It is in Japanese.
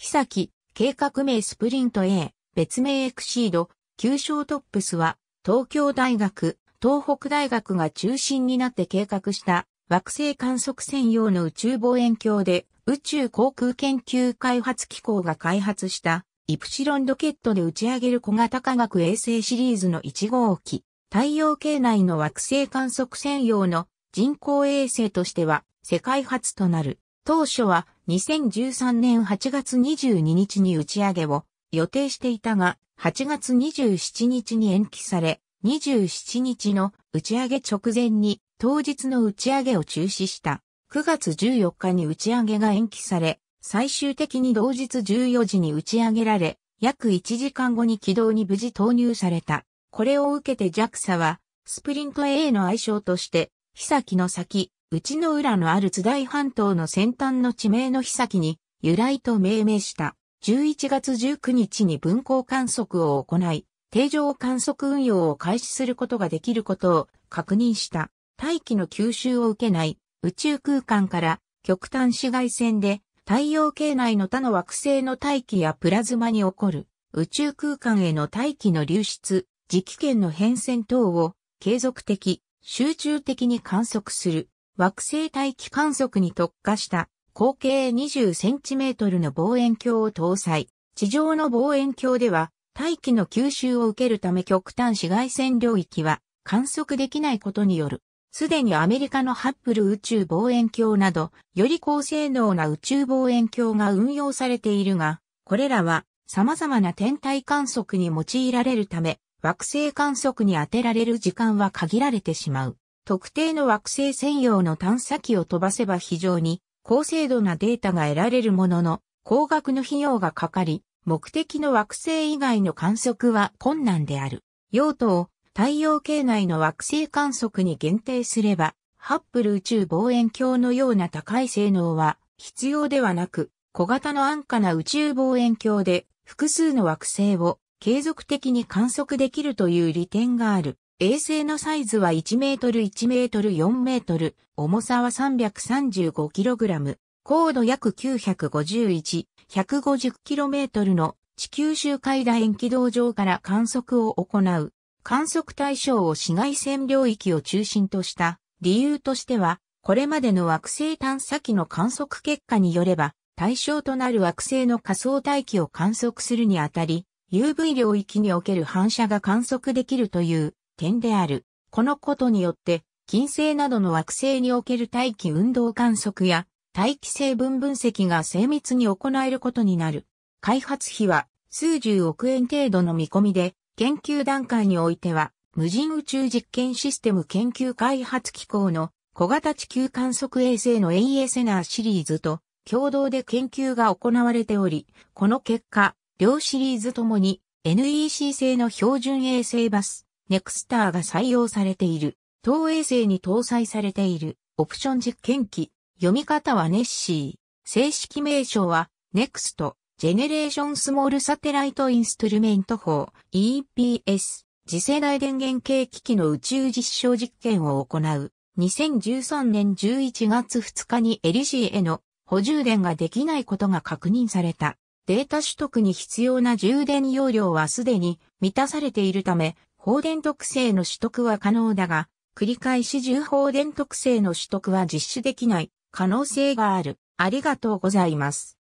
日木、計画名スプリント A、別名エクシード、旧称トップスは、東京大学、東北大学が中心になって計画した惑星観測専用の宇宙望遠鏡で宇宙航空研究開発機構が開発したイプシロンロケットで打ち上げる小型科学衛星シリーズの1号機、太陽系内の惑星観測専用の人工衛星としては世界初となる。当初は2013年8月22日に打ち上げを予定していたが、8月27日に延期され、27日の打ち上げ直前に当日の打ち上げを中止した。9月14日に打ち上げが延期され、最終的に同日14時に打ち上げられ、約1時間後に軌道に無事投入された。これを受けて JAXA は、スプリント A の愛称として、日先の先、内の浦のある津大半島の先端の地名の先に由来と命名した11月19日に分光観測を行い、定常観測運用を開始することができることを確認した大気の吸収を受けない宇宙空間から極端紫外線で太陽系内の他の惑星の大気やプラズマに起こる宇宙空間への大気の流出、磁気圏の変遷等を継続的、集中的に観測する惑星大気観測に特化した口径 20cm の望遠鏡を搭載。地上の望遠鏡では大気の吸収を受けるため極端紫外線領域は観測できないことによる。すでにアメリカのハッブル宇宙望遠鏡など、より高性能な宇宙望遠鏡が運用されているが、これらは様々な天体観測に用いられるため、惑星観測に当てられる時間は限られてしまう。特定の惑星専用の探査機を飛ばせば非常に高精度なデータが得られるものの、高額の費用がかかり、目的の惑星以外の観測は困難である。用途を太陽系内の惑星観測に限定すれば、ハッブル宇宙望遠鏡のような高い性能は必要ではなく、小型の安価な宇宙望遠鏡で複数の惑星を継続的に観測できるという利点がある。衛星のサイズは1メートル1メートル4メートル、重さは3 3 5ラム、高度約9 5 1 1 5 0トルの地球周回楕円軌道上から観測を行う。観測対象を紫外線領域を中心とした理由としては、これまでの惑星探査機の観測結果によれば、対象となる惑星の仮想大気を観測するにあたり、UV 領域における反射が観測できるという点である。このことによって、金星などの惑星における大気運動観測や大気成分分析が精密に行えることになる。開発費は数十億円程度の見込みで、研究段階においては、無人宇宙実験システム研究開発機構の小型地球観測衛星の a a セナーシリーズと共同で研究が行われており、この結果、両シリーズともに NEC 製の標準衛星バスネクスターが採用されている。東衛星に搭載されているオプション実験機。読み方はネッシー。正式名称は NEXT ジェネレーションスモールサテライトインストゥルメント法 EPS 次世代電源系機器の宇宙実証実験を行う。2013年11月2日にエリシーへの補充電ができないことが確認された。データ取得に必要な充電容量はすでに満たされているため、放電特性の取得は可能だが、繰り返し重放電特性の取得は実施できない可能性がある。ありがとうございます。